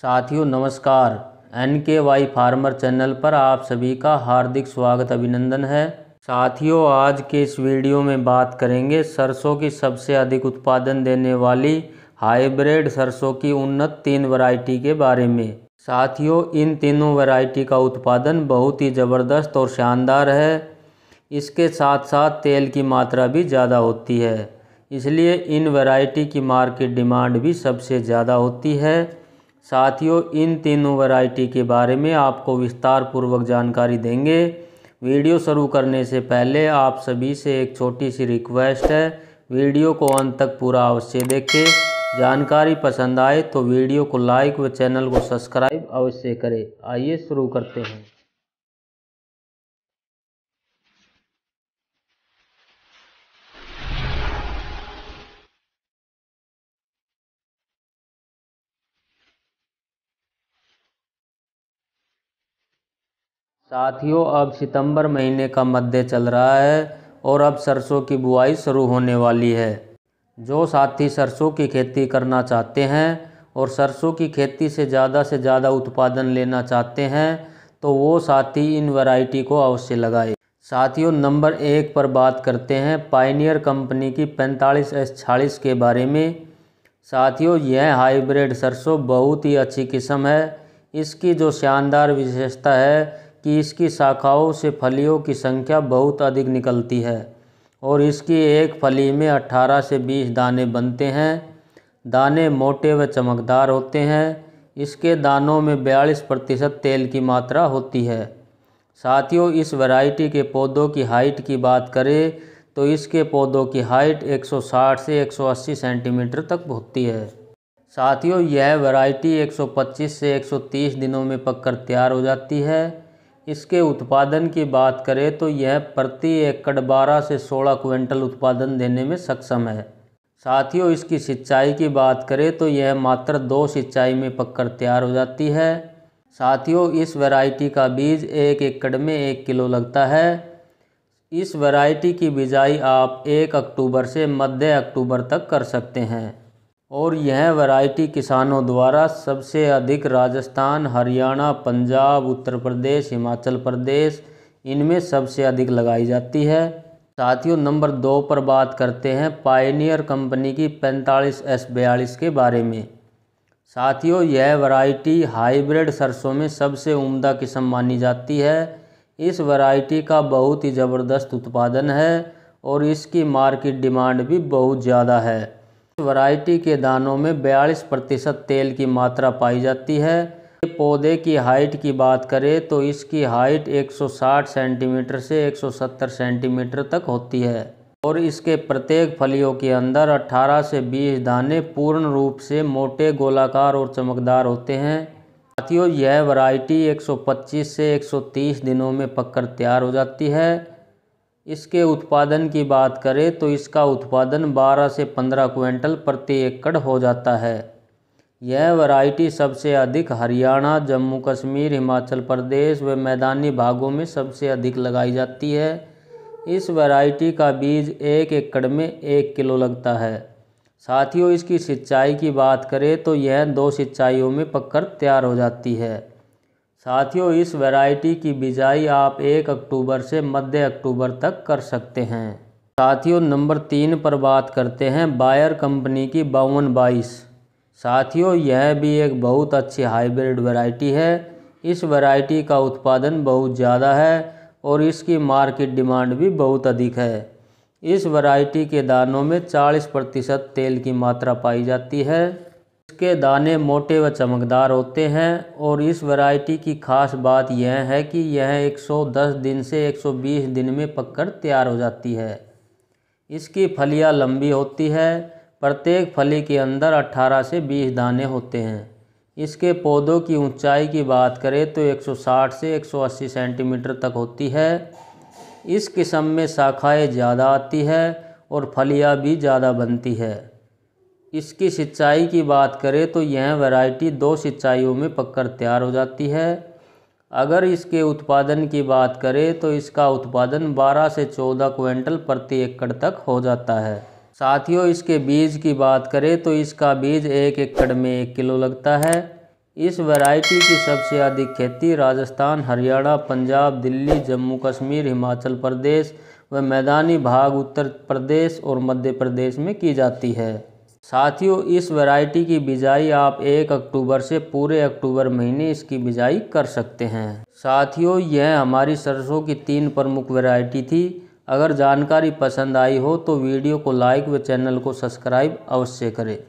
साथियों नमस्कार एन के वाई फार्मर चैनल पर आप सभी का हार्दिक स्वागत अभिनंदन है साथियों आज के इस वीडियो में बात करेंगे सरसों की सबसे अधिक उत्पादन देने वाली हाइब्रिड सरसों की उन्नत तीन वैरायटी के बारे में साथियों इन तीनों वैरायटी का उत्पादन बहुत ही ज़बरदस्त और शानदार है इसके साथ साथ तेल की मात्रा भी ज़्यादा होती है इसलिए इन वैरायटी की मार्केट डिमांड भी सबसे ज़्यादा होती है साथियों इन तीनों वैरायटी के बारे में आपको विस्तार पूर्वक जानकारी देंगे वीडियो शुरू करने से पहले आप सभी से एक छोटी सी रिक्वेस्ट है वीडियो को अंत तक पूरा अवश्य देखें जानकारी पसंद आए तो वीडियो को लाइक व चैनल को सब्सक्राइब अवश्य करें आइए शुरू करते हैं साथियों अब सितंबर महीने का मध्य चल रहा है और अब सरसों की बुआई शुरू होने वाली है जो साथी सरसों की खेती करना चाहते हैं और सरसों की खेती से ज़्यादा से ज़्यादा उत्पादन लेना चाहते हैं तो वो साथी इन वैरायटी को अवश्य लगाए साथियों नंबर एक पर बात करते हैं पाइनियर कंपनी की पैंतालीस एस छालीस के बारे में साथियों यह हाइब्रिड सरसों बहुत ही अच्छी किस्म है इसकी जो शानदार विशेषता है कि इसकी शाखाओं से फलियों की संख्या बहुत अधिक निकलती है और इसकी एक फली में 18 से 20 दाने बनते हैं दाने मोटे व चमकदार होते हैं इसके दानों में बयालीस प्रतिशत तेल की मात्रा होती है साथियों इस वैरायटी के पौधों की हाइट की बात करें तो इसके पौधों की हाइट 160 से 180 सेंटीमीटर तक होती है साथियों यह वैरायटी 125 से 130 दिनों में पककर तैयार हो जाती है इसके उत्पादन की बात करें तो यह प्रति एकड़ बारह से सोलह क्विंटल उत्पादन देने में सक्षम है साथियों इसकी सिंचाई की बात करें तो यह मात्र दो सिंचाई में पककर तैयार हो जाती है साथियों इस वैरायटी का बीज एक एकड़ में एक किलो लगता है इस वैरायटी की बिजाई आप एक अक्टूबर से मध्य अक्टूबर तक कर सकते हैं और यह वैरायटी किसानों द्वारा सबसे अधिक राजस्थान हरियाणा पंजाब उत्तर प्रदेश हिमाचल प्रदेश इनमें सबसे अधिक लगाई जाती है साथियों नंबर दो पर बात करते हैं पायनियर कंपनी की पैंतालीस एस बयालीस के बारे में साथियों यह वैरायटी हाइब्रिड सरसों में सबसे उम्दा किस्म मानी जाती है इस वैरायटी का बहुत ही ज़बरदस्त उत्पादन है और इसकी मार्केट डिमांड भी बहुत ज़्यादा है इस वैरायटी के दानों में बयालीस प्रतिशत तेल की मात्रा पाई जाती है पौधे की हाइट की बात करें तो इसकी हाइट 160 सेंटीमीटर से 170 सेंटीमीटर तक होती है और इसके प्रत्येक फलियों के अंदर 18 से 20 दाने पूर्ण रूप से मोटे गोलाकार और चमकदार होते हैं साथियों यह वैरायटी 125 से 130 दिनों में पककर तैयार हो जाती है इसके उत्पादन की बात करें तो इसका उत्पादन 12 से 15 क्विंटल प्रति एकड़ हो जाता है यह वैरायटी सबसे अधिक हरियाणा जम्मू कश्मीर हिमाचल प्रदेश व मैदानी भागों में सबसे अधिक लगाई जाती है इस वैरायटी का बीज एक एकड़ में एक किलो लगता है साथियों इसकी सिंचाई की बात करें तो यह दो सिंचाइयों में पककर तैयार हो जाती है साथियों इस वैरायटी की बिजाई आप एक अक्टूबर से मध्य अक्टूबर तक कर सकते हैं साथियों नंबर तीन पर बात करते हैं बायर कंपनी की बावन बाईस साथियों यह भी एक बहुत अच्छी हाइब्रिड वैरायटी है इस वैरायटी का उत्पादन बहुत ज़्यादा है और इसकी मार्केट डिमांड भी बहुत अधिक है इस वैरायटी के दानों में 40 प्रतिशत तेल की मात्रा पाई जाती है इसके दाने मोटे व चमकदार होते हैं और इस वैरायटी की ख़ास बात यह है कि यह 110 दिन से 120 दिन में पककर तैयार हो जाती है इसकी फलियां लंबी होती है प्रत्येक फली के अंदर 18 से 20 दाने होते हैं इसके पौधों की ऊंचाई की बात करें तो 160 से 180 सेंटीमीटर तक होती है इस किस्म में शाखाएँ ज़्यादा आती है और फलियाँ भी ज़्यादा बनती है इसकी सिंचाई की बात करें तो यह वैरायटी दो सिंचाइयों में पककर तैयार हो जाती है अगर इसके उत्पादन की बात करें तो इसका उत्पादन 12 से 14 क्विंटल प्रति एकड़ तक हो जाता है साथियों इसके बीज की बात करें तो इसका बीज एक एकड़ में एक किलो लगता है इस वैरायटी की सबसे अधिक खेती राजस्थान हरियाणा पंजाब दिल्ली जम्मू कश्मीर हिमाचल प्रदेश व मैदानी भाग उत्तर प्रदेश और मध्य प्रदेश में की जाती है साथियों इस वैरायटी की बिजाई आप 1 अक्टूबर से पूरे अक्टूबर महीने इसकी बिजाई कर सकते हैं साथियों यह हमारी सरसों की तीन प्रमुख वैरायटी थी अगर जानकारी पसंद आई हो तो वीडियो को लाइक व चैनल को सब्सक्राइब अवश्य करें